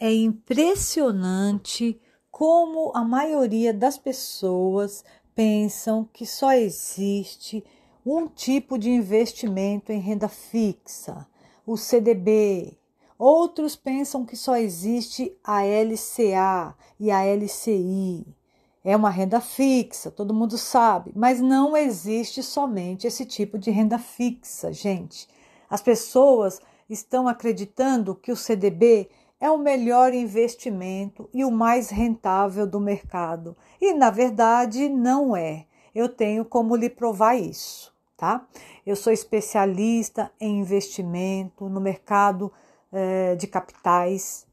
É impressionante como a maioria das pessoas pensam que só existe um tipo de investimento em renda fixa, o CDB. Outros pensam que só existe a LCA e a LCI. É uma renda fixa, todo mundo sabe, mas não existe somente esse tipo de renda fixa, gente. As pessoas estão acreditando que o CDB é o melhor investimento e o mais rentável do mercado. E na verdade não é. Eu tenho como lhe provar isso, tá? Eu sou especialista em investimento no mercado eh, de capitais.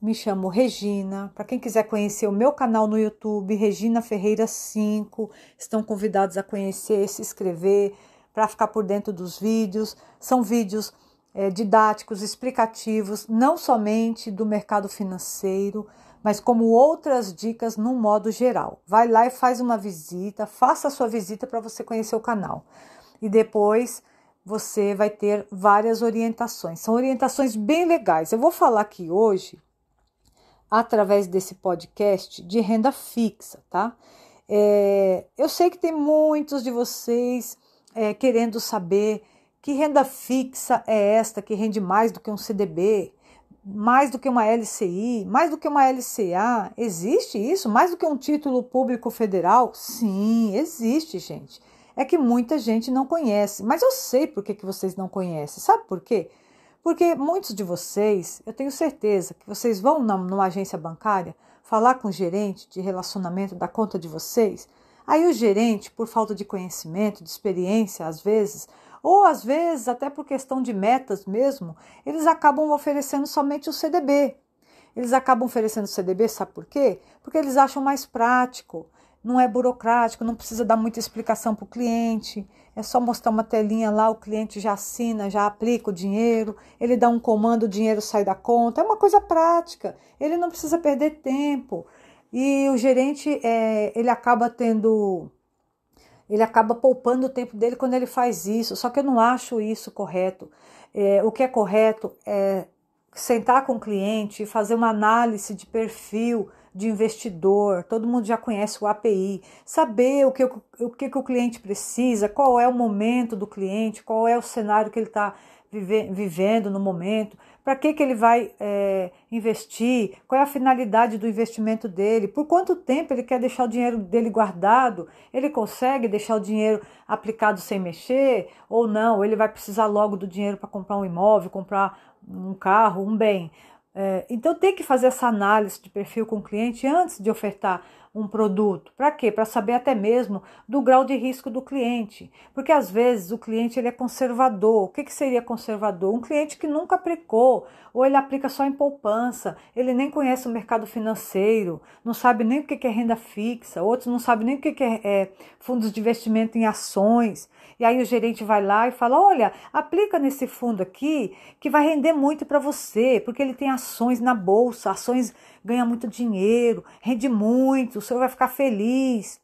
Me chamo Regina. Para quem quiser conhecer o meu canal no YouTube, Regina Ferreira 5, estão convidados a conhecer, se inscrever para ficar por dentro dos vídeos. São vídeos é, didáticos, explicativos, não somente do mercado financeiro, mas como outras dicas no modo geral. Vai lá e faz uma visita, faça a sua visita para você conhecer o canal. E depois você vai ter várias orientações. São orientações bem legais. Eu vou falar aqui hoje, através desse podcast, de renda fixa, tá? É, eu sei que tem muitos de vocês é, querendo saber que renda fixa é esta que rende mais do que um CDB, mais do que uma LCI, mais do que uma LCA? Existe isso? Mais do que um título público federal? Sim, existe, gente. É que muita gente não conhece, mas eu sei por que, que vocês não conhecem. Sabe por quê? Porque muitos de vocês, eu tenho certeza, que vocês vão na, numa agência bancária falar com o gerente de relacionamento da conta de vocês. Aí o gerente, por falta de conhecimento, de experiência, às vezes, ou às vezes, até por questão de metas mesmo, eles acabam oferecendo somente o CDB. Eles acabam oferecendo o CDB, sabe por quê? Porque eles acham mais prático, não é burocrático, não precisa dar muita explicação para o cliente, é só mostrar uma telinha lá, o cliente já assina, já aplica o dinheiro, ele dá um comando, o dinheiro sai da conta, é uma coisa prática, ele não precisa perder tempo. E o gerente, é, ele acaba tendo ele acaba poupando o tempo dele quando ele faz isso. Só que eu não acho isso correto. É, o que é correto é sentar com o cliente e fazer uma análise de perfil de investidor, todo mundo já conhece o API, saber o que o, que, que o cliente precisa, qual é o momento do cliente, qual é o cenário que ele está vive, vivendo no momento, para que, que ele vai é, investir, qual é a finalidade do investimento dele, por quanto tempo ele quer deixar o dinheiro dele guardado, ele consegue deixar o dinheiro aplicado sem mexer ou não, ele vai precisar logo do dinheiro para comprar um imóvel, comprar um carro, um bem. É, então tem que fazer essa análise de perfil com o cliente antes de ofertar um produto. Para quê? Para saber até mesmo do grau de risco do cliente. Porque às vezes o cliente ele é conservador. O que, que seria conservador? Um cliente que nunca aplicou, ou ele aplica só em poupança, ele nem conhece o mercado financeiro, não sabe nem o que, que é renda fixa, outros não sabem nem o que, que é, é fundos de investimento em ações. E aí o gerente vai lá e fala: olha, aplica nesse fundo aqui que vai render muito para você, porque ele tem ações na bolsa, ações ganha muito dinheiro, rende muito, o senhor vai ficar feliz.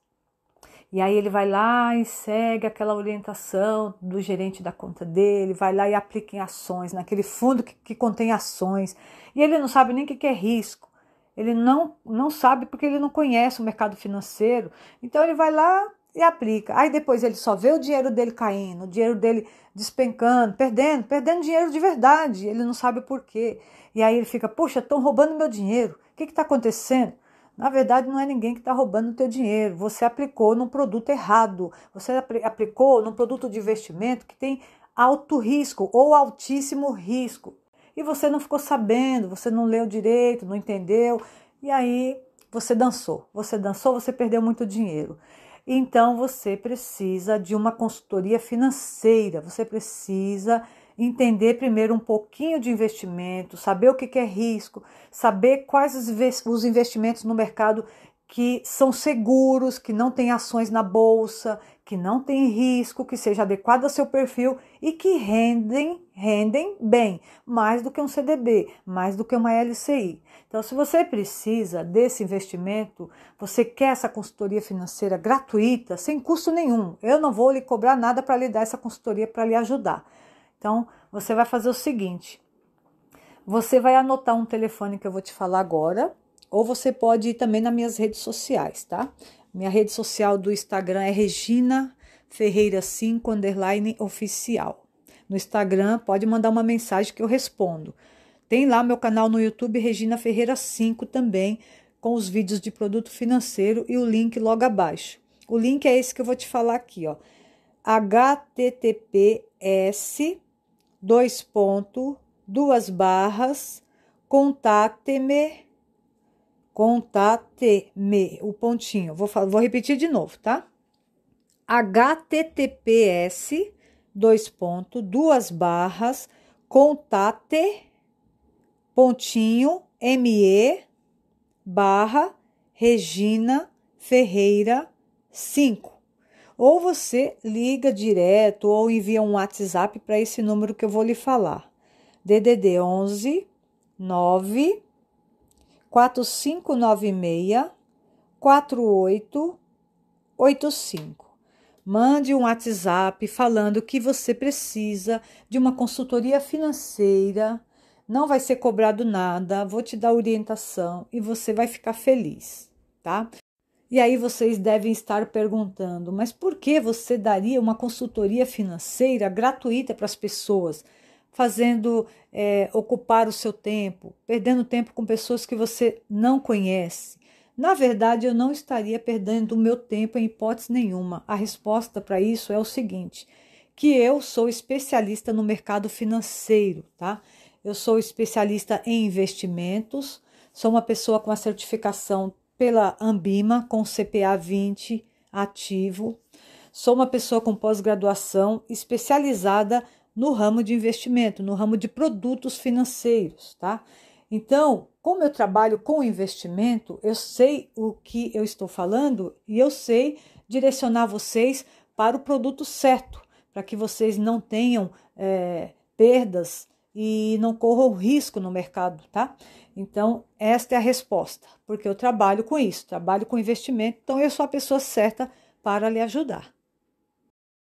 E aí ele vai lá e segue aquela orientação do gerente da conta dele, vai lá e aplica em ações, naquele fundo que, que contém ações. E ele não sabe nem o que, que é risco. Ele não, não sabe porque ele não conhece o mercado financeiro. Então ele vai lá e aplica. Aí depois ele só vê o dinheiro dele caindo, o dinheiro dele despencando, perdendo, perdendo dinheiro de verdade. Ele não sabe por quê. E aí ele fica, poxa, estão roubando meu dinheiro. O que está acontecendo? Na verdade, não é ninguém que está roubando o teu dinheiro. Você aplicou num produto errado. Você aplicou num produto de investimento que tem alto risco ou altíssimo risco. E você não ficou sabendo, você não leu direito, não entendeu. E aí você dançou. Você dançou, você perdeu muito dinheiro. Então você precisa de uma consultoria financeira. Você precisa entender primeiro um pouquinho de investimento, saber o que é risco, saber quais os investimentos no mercado que são seguros, que não tem ações na bolsa, que não tem risco, que seja adequado ao seu perfil e que rendem, rendem bem, mais do que um CDB, mais do que uma LCI. Então, se você precisa desse investimento, você quer essa consultoria financeira gratuita, sem custo nenhum. Eu não vou lhe cobrar nada para lhe dar essa consultoria para lhe ajudar. Então, você vai fazer o seguinte: você vai anotar um telefone que eu vou te falar agora, ou você pode ir também nas minhas redes sociais, tá? Minha rede social do Instagram é Regina Ferreira 5 underline oficial. No Instagram, pode mandar uma mensagem que eu respondo. Tem lá meu canal no YouTube Regina Ferreira 5 também, com os vídeos de produto financeiro e o link logo abaixo. O link é esse que eu vou te falar aqui, ó. https dois pontos, duas barras, contate-me, contate-me, o pontinho. Vou, vou repetir de novo, tá? https, dois pontos, duas barras, contate, pontinho, me, barra, Regina Ferreira 5. Ou você liga direto ou envia um WhatsApp para esse número que eu vou lhe falar. DDD 11 9 4596 4885. Mande um WhatsApp falando que você precisa de uma consultoria financeira. Não vai ser cobrado nada, vou te dar orientação e você vai ficar feliz, tá? E aí vocês devem estar perguntando, mas por que você daria uma consultoria financeira gratuita para as pessoas, fazendo é, ocupar o seu tempo, perdendo tempo com pessoas que você não conhece? Na verdade, eu não estaria perdendo o meu tempo em hipótese nenhuma. A resposta para isso é o seguinte: que eu sou especialista no mercado financeiro, tá? Eu sou especialista em investimentos, sou uma pessoa com a certificação pela Ambima com CPA 20 ativo. Sou uma pessoa com pós-graduação especializada no ramo de investimento, no ramo de produtos financeiros, tá? Então, como eu trabalho com investimento, eu sei o que eu estou falando e eu sei direcionar vocês para o produto certo, para que vocês não tenham é, perdas e não corra o risco no mercado, tá? Então, esta é a resposta, porque eu trabalho com isso, trabalho com investimento, então eu sou a pessoa certa para lhe ajudar.